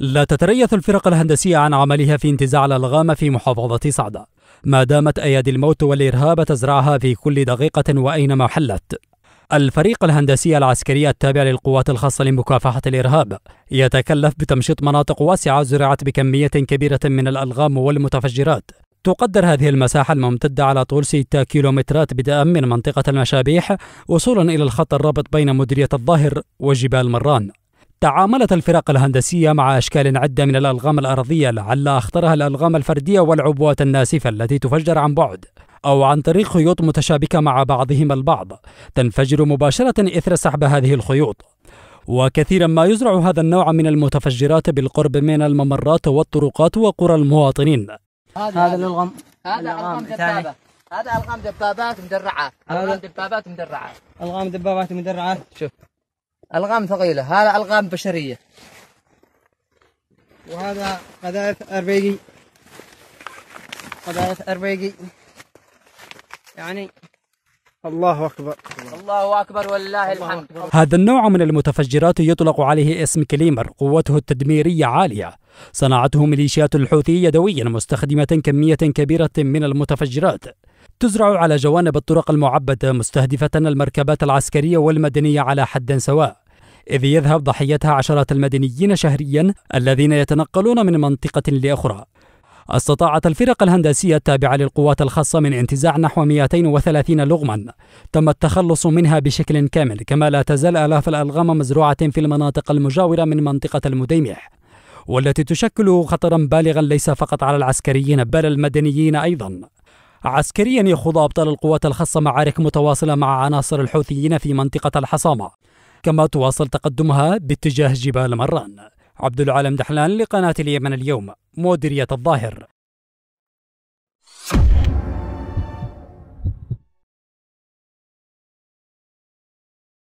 لا تتريث الفرق الهندسية عن عملها في انتزاع الألغام في محافظة صعدة ما دامت أيادي الموت والإرهاب تزرعها في كل دقيقة وأينما حلت الفريق الهندسي العسكري التابع للقوات الخاصة لمكافحة الإرهاب يتكلف بتمشيط مناطق واسعة زرعت بكمية كبيرة من الألغام والمتفجرات تقدر هذه المساحة الممتدة على طول 6 كيلومترات بدءا من منطقة المشابيح وصولا إلى الخط الرابط بين مديرية الظاهر وجبال مران تعاملت الفرق الهندسية مع أشكال عدة من الألغام الأرضية لعل أخطرها الألغام الفردية والعبوات الناسفة التي تفجر عن بعد أو عن طريق خيوط متشابكة مع بعضهم البعض تنفجر مباشرة إثر سحب هذه الخيوط وكثيرا ما يزرع هذا النوع من المتفجرات بالقرب من الممرات والطرقات وقرى المواطنين هذا الألغام هذا ألغام هذا ألغام دبابات مدرعات ألغام دبابات مدرعات ألغام دبابات مدرعات شوف ألغام ثقيلة هذا ألغام بشرية وهذا قذائف أربيجي قذائف أربيجي يعني الله أكبر الله أكبر والله الحمد أكبر. هذا النوع من المتفجرات يطلق عليه اسم كليمر قوته التدميرية عالية صنعته ميليشيات الحوثي يدويا مستخدمة كمية كبيرة من المتفجرات تزرع على جوانب الطرق المعبدة مستهدفة المركبات العسكرية والمدنية على حد سواء إذ يذهب ضحيتها عشرات المدنيين شهريا الذين يتنقلون من منطقة لأخرى استطاعت الفرق الهندسية التابعة للقوات الخاصة من انتزاع نحو 230 لغما تم التخلص منها بشكل كامل كما لا تزال آلاف الألغام مزروعة في المناطق المجاورة من منطقة المديمح والتي تشكل خطرا بالغا ليس فقط على العسكريين بل المدنيين أيضا عسكريا يخوض أبطال القوات الخاصة معارك متواصلة مع عناصر الحوثيين في منطقة الحصامة كما تواصل تقدمها باتجاه جبال مران عبد العالم دحلان لقناة اليمن اليوم مديرية الظاهر